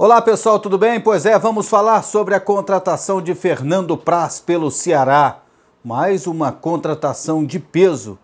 Olá pessoal, tudo bem? Pois é, vamos falar sobre a contratação de Fernando Praz pelo Ceará. Mais uma contratação de peso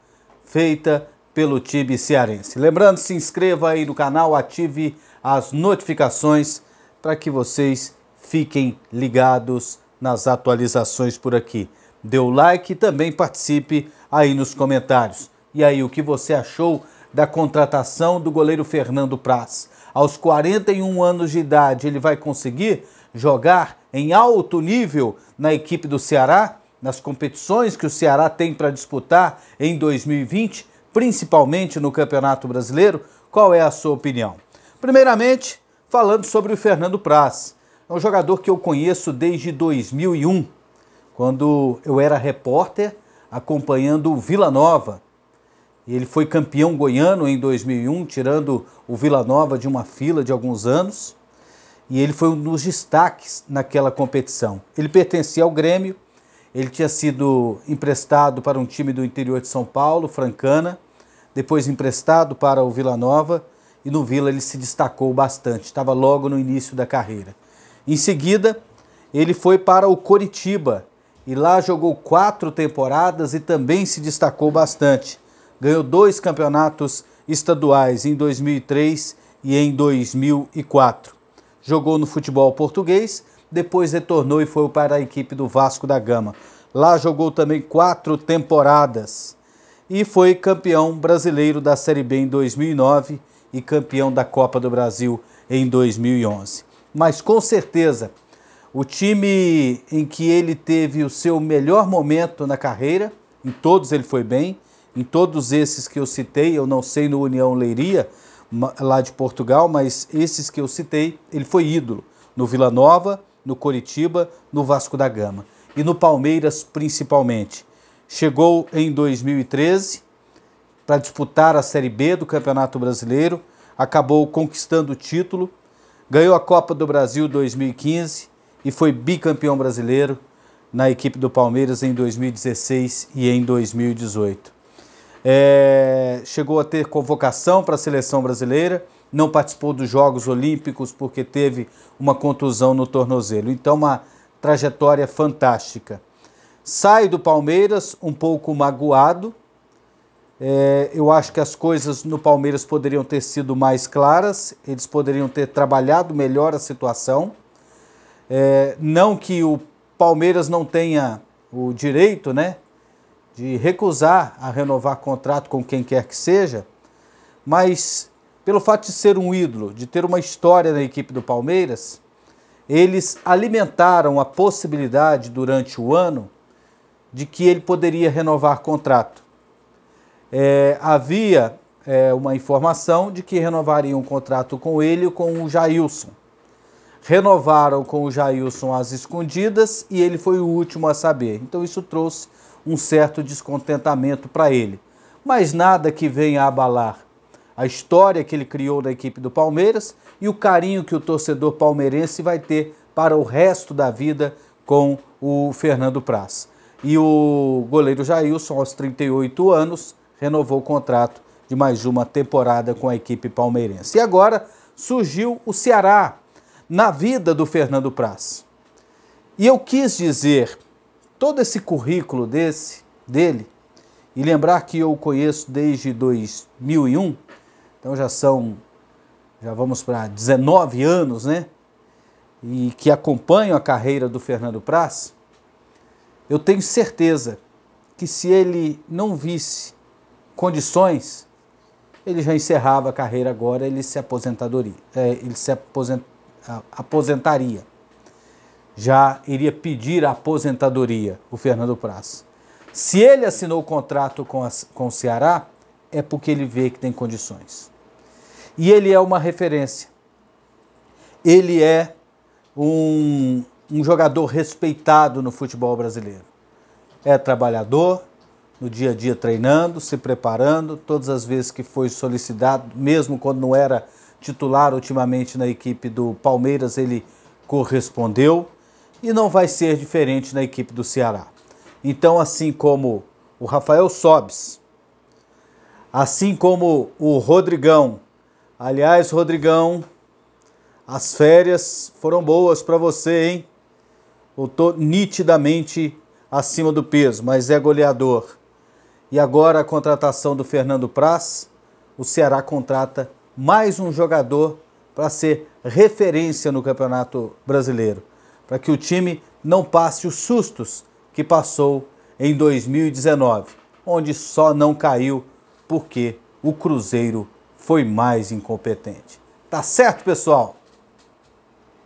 feita pelo time cearense. Lembrando, se inscreva aí no canal, ative as notificações para que vocês fiquem ligados nas atualizações por aqui. Dê o like e também participe aí nos comentários. E aí, o que você achou da contratação do goleiro Fernando Praz? aos 41 anos de idade, ele vai conseguir jogar em alto nível na equipe do Ceará, nas competições que o Ceará tem para disputar em 2020, principalmente no Campeonato Brasileiro? Qual é a sua opinião? Primeiramente, falando sobre o Fernando Praz. É um jogador que eu conheço desde 2001, quando eu era repórter acompanhando o Vila Nova ele foi campeão goiano em 2001, tirando o Vila Nova de uma fila de alguns anos. E ele foi um dos destaques naquela competição. Ele pertencia ao Grêmio, ele tinha sido emprestado para um time do interior de São Paulo, Francana, depois emprestado para o Vila Nova e no Vila ele se destacou bastante, estava logo no início da carreira. Em seguida, ele foi para o Coritiba e lá jogou quatro temporadas e também se destacou bastante ganhou dois campeonatos estaduais em 2003 e em 2004. Jogou no futebol português, depois retornou e foi para a equipe do Vasco da Gama. Lá jogou também quatro temporadas e foi campeão brasileiro da Série B em 2009 e campeão da Copa do Brasil em 2011. Mas com certeza, o time em que ele teve o seu melhor momento na carreira, em todos ele foi bem, em todos esses que eu citei, eu não sei no União Leiria, lá de Portugal, mas esses que eu citei, ele foi ídolo no Vila Nova, no Coritiba, no Vasco da Gama e no Palmeiras principalmente. Chegou em 2013 para disputar a Série B do Campeonato Brasileiro, acabou conquistando o título, ganhou a Copa do Brasil 2015 e foi bicampeão brasileiro na equipe do Palmeiras em 2016 e em 2018. É, chegou a ter convocação para a seleção brasileira, não participou dos Jogos Olímpicos porque teve uma contusão no tornozelo. Então, uma trajetória fantástica. Sai do Palmeiras um pouco magoado. É, eu acho que as coisas no Palmeiras poderiam ter sido mais claras, eles poderiam ter trabalhado melhor a situação. É, não que o Palmeiras não tenha o direito, né? de recusar a renovar contrato com quem quer que seja, mas pelo fato de ser um ídolo, de ter uma história na equipe do Palmeiras, eles alimentaram a possibilidade durante o ano de que ele poderia renovar contrato. É, havia é, uma informação de que renovariam um contrato com ele e com o Jailson. Renovaram com o Jailson às escondidas e ele foi o último a saber. Então isso trouxe um certo descontentamento para ele. Mas nada que venha a abalar a história que ele criou da equipe do Palmeiras e o carinho que o torcedor palmeirense vai ter para o resto da vida com o Fernando Praz. E o goleiro Jailson, aos 38 anos, renovou o contrato de mais uma temporada com a equipe palmeirense. E agora surgiu o Ceará na vida do Fernando Praz. E eu quis dizer todo esse currículo desse dele e lembrar que eu o conheço desde 2001, então já são já vamos para 19 anos, né? E que acompanho a carreira do Fernando Praz, eu tenho certeza que se ele não visse condições, ele já encerrava a carreira agora, ele se aposentadoria, é, ele se aposentaria já iria pedir a aposentadoria, o Fernando Praz. Se ele assinou o contrato com, a, com o Ceará, é porque ele vê que tem condições. E ele é uma referência. Ele é um, um jogador respeitado no futebol brasileiro. É trabalhador, no dia a dia treinando, se preparando, todas as vezes que foi solicitado, mesmo quando não era titular ultimamente na equipe do Palmeiras, ele correspondeu e não vai ser diferente na equipe do Ceará. Então, assim como o Rafael Sobes, assim como o Rodrigão, aliás, Rodrigão, as férias foram boas para você, hein? Voltou nitidamente acima do peso, mas é goleador. E agora a contratação do Fernando Praz, o Ceará contrata mais um jogador para ser referência no Campeonato Brasileiro para que o time não passe os sustos que passou em 2019, onde só não caiu porque o Cruzeiro foi mais incompetente. Tá certo, pessoal?